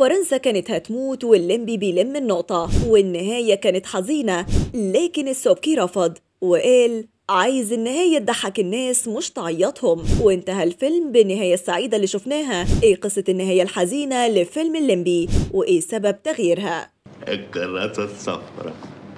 فرنسا كانت هتموت واللمبي بيلم النقطة والنهاية كانت حزينة لكن السبكي رفض وقال عايز النهاية تضحك الناس مش تعيطهم وانتهى الفيلم بالنهاية السعيدة اللي شفناها ايه قصة النهاية الحزينة لفيلم الليمبي وايه سبب تغييرها الكراسة الصفراء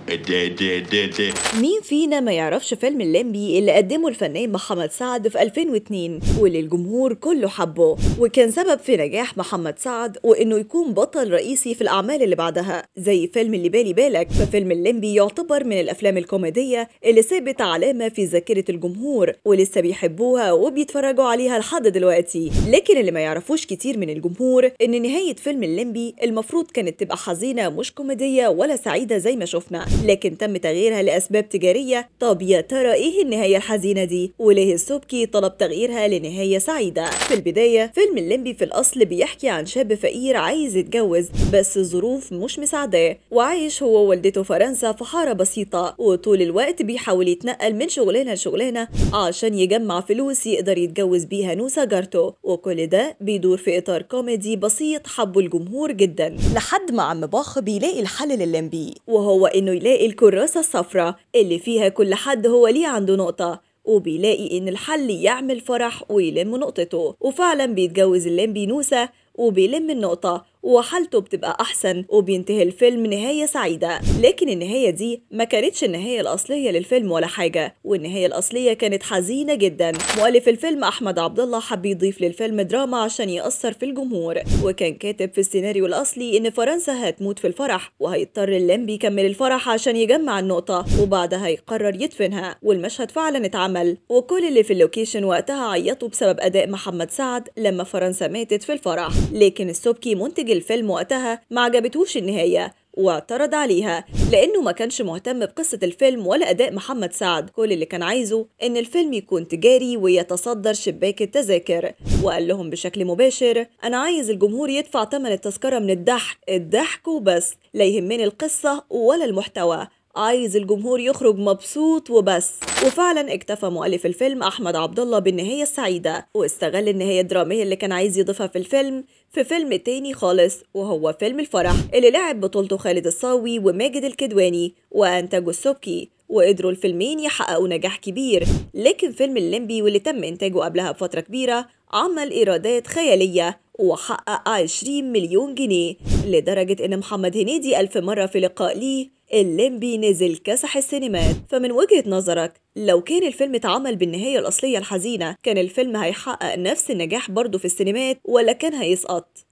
دي دي دي دي. مين فينا ما يعرفش فيلم الليمبي اللي قدمه الفنان محمد سعد في 2002 واللي الجمهور كله حبه وكان سبب في نجاح محمد سعد وانه يكون بطل رئيسي في الاعمال اللي بعدها زي فيلم اللي بالي بالك ففيلم الليمبي يعتبر من الافلام الكوميديه اللي سابت علامه في ذاكره الجمهور ولسه بيحبوها وبيتفرجوا عليها لحد دلوقتي لكن اللي ما يعرفوش كتير من الجمهور ان نهايه فيلم الليمبي المفروض كانت تبقى حزينه مش كوميديه ولا سعيده زي ما شفنا لكن تم تغييرها لأسباب تجارية طب يا ترى إيه النهاية الحزينة دي وليه السبكي طلب تغييرها لنهاية سعيدة في البداية فيلم الليمبي في الأصل بيحكي عن شاب فقير عايز يتجوز بس الظروف مش مساعداه وعايش هو ووالدته فرنسا في حارة بسيطة وطول الوقت بيحاول يتنقل من شغلانة لشغلانة عشان يجمع فلوس يقدر يتجوز بيها نوسة جارته وكل ده بيدور في إطار كوميدي بسيط حبه الجمهور جدا لحد ما عم باخ بيلاقي الحل للليمبي وهو إنه بيلاقي الكراسة الصفراء اللي فيها كل حد هو ليه عنده نقطة وبيلاقي إن الحل يعمل فرح ويلم نقطته وفعلا بيتجوز اللمبي نوسة وبيلم النقطة وحالته بتبقى أحسن وبينتهي الفيلم نهاية سعيدة لكن النهاية دي ما كانتش النهاية الأصلية للفيلم ولا حاجة والنهاية الأصلية كانت حزينة جدا مؤلف الفيلم أحمد عبد الله حب يضيف للفيلم دراما عشان يأثر في الجمهور وكان كاتب في السيناريو الأصلي إن فرنسا هتموت في الفرح وهيضطر اللمب يكمل الفرح عشان يجمع النقطة وبعدها يقرر يدفنها والمشهد فعلا اتعمل وكل اللي في اللوكيشن وقتها عيطوا بسبب أداء محمد سعد لما فرنسا ماتت في الفرح لكن السبكي منتج الفيلم وقتها ما عجبتهوش النهاية واعترض عليها لأنه ما كانش مهتم بقصة الفيلم ولا أداء محمد سعد كل اللي كان عايزه إن الفيلم يكون تجاري ويتصدر شباك التذاكر وقال لهم بشكل مباشر أنا عايز الجمهور يدفع ثمن التذكرة من الضحك الضحك وبس لا يهمني القصة ولا المحتوى عايز الجمهور يخرج مبسوط وبس وفعلا اكتفى مؤلف الفيلم احمد عبد الله بالنهايه السعيده واستغل النهايه الدراميه اللي كان عايز يضيفها في الفيلم في فيلم تاني خالص وهو فيلم الفرح اللي لعب بطولته خالد الصاوي وماجد الكدواني وانتجه السبكي وقدروا الفيلمين يحققوا نجاح كبير لكن فيلم الليمبي واللي تم انتاجه قبلها بفتره كبيره عمل ايرادات خياليه وحقق 20 مليون جنيه لدرجه ان محمد هنيدي الف مره في لقاء ليه الليمبي نزل كسح السينمات فمن وجهة نظرك لو كان الفيلم اتعمل بالنهاية الأصلية الحزينة كان الفيلم هيحقق نفس النجاح برضه في السينمات ولا كان هيسقط